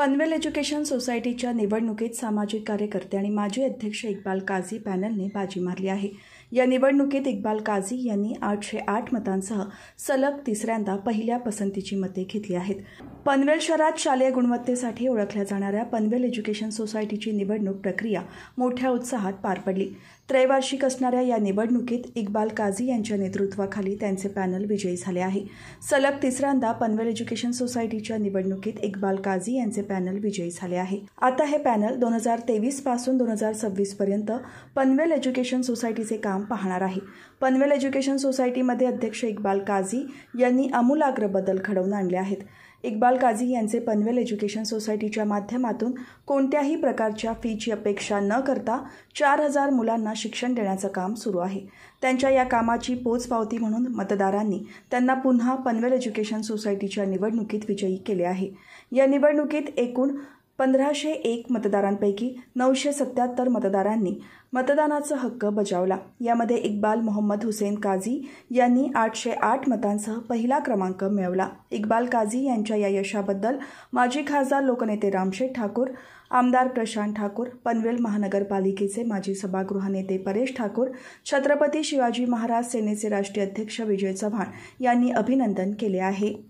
Panvel education सोसायटीच्या निवडणुकीत सामाजिक कार्यकर्ते आणि माजी अध्यक्ष इक्बाल काझी पॅनलने बाजी मारली आहे या निवडणुकीत इक्बाल काझी यांनी आठशे आठ मतांसह सलग तिसऱ्यांदा पहिल्या पसंतीची मते घेतली आहेत पनवेल शहरात शालेय गुणवत्तेसाठी ओळखल्या जाणाऱ्या पनवेल एज्युकेशन सोसायटीची निवडणूक प्रक्रिया मोठ्या उत्साहात पार पडली त्रैवार्षिक असणाऱ्या या निवडणुकीत इक्बाल काझी यांच्या नेतृत्वाखाली त्यांचे पॅनल विजयी झाले आहे सलग तिसऱ्यांदा पनवेल एज्युकेशन सोसायटीच्या निवडणुकीत इक्बाल काझी यांचे पॅनल विजयी झाले आहे आता हे पॅनल दोन हजार तेवीस पासून दोन हजार सव्वीस पर्यंत पनवेल एज्युकेशन सोसायटीचे काम पाहणार आहे पनवेल एज्युकेशन सोसायटीमध्ये अध्यक्ष इकबाल काझी यांनी अमूलाग्र बदल घडवून आणले आहेत इक्बाल काझी यांचे पनवेल एज्युकेशन सोसायटीच्या माध्यमातून कोणत्याही प्रकारच्या फीची अपेक्षा न करता चार हजार मुलांना शिक्षण देण्याचं काम सुरू आहे त्यांच्या या कामाची पोचपावती म्हणून मतदारांनी त्यांना पुन्हा पनवेल एज्युकेशन सोसायटीच्या निवडणुकीत विजयी केले आहे या निवडणुकीत एकूण पंधराशे एक मतदारांपैकी नऊशे सत्याहत्तर मतदारांनी मतदानाचा हक्क बजावला यामध्ये इक्बाल मोहम्मद हुसेन काझी यांनी आठशे आठ मतांसह पहिला क्रमांक मिळवला इक्बाल काझी यांच्या या यशाबद्दल माजी खासदार लोकनेते रामशेठ ठाकूर आमदार प्रशांत ठाकूर पनवेल महानगरपालिकेचे माजी सभागृह नेते परेश ठाकूर छत्रपती शिवाजी महाराज सेनेचे राष्ट्रीय अध्यक्ष विजय चव्हाण यांनी अभिनंदन केले आहे